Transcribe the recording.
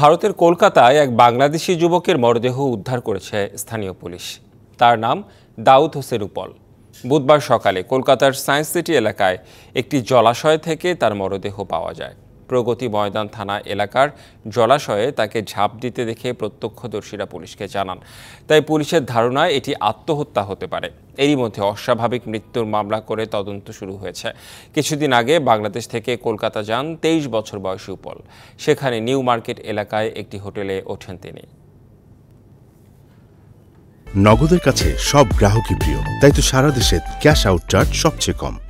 ভারতের কলকাতায় এক বাংলাদেশি যুবকের মরদেহ উদ্ধার করেছে স্থানীয় পুলিশ তার নাম দাউদ হোসেন উপল বুধবার সকালে কলকাতার সায়েন্স সিটি এলাকায় একটি জলাশয় থেকে তার মরদেহ পাওয়া যায় প্রগতি ময়দান থানা এলাকার জলাশয়ে তাকে ঝাঁপ দিতে দেখে প্রত্যক্ষদর্শীরা পুলিশকে জানান তাই পুলিশের ধারণা এটি আত্মহত্যা হতে পারে এরই মধ্যে অস্বাভাবিক মৃত্যুর মামলা করে তদন্ত শুরু হয়েছে কিছুদিন আগে বাংলাদেশ থেকে কলকাতা যান তেইশ বছর বয়সী উপল সেখানে নিউ মার্কেট এলাকায় একটি হোটেলে ওঠেন তিনি নগদের কাছে সব গ্রাহকই প্রিয় তাই তো সারা দেশে ক্যাশ আউট চার্জ সবচেয়ে কম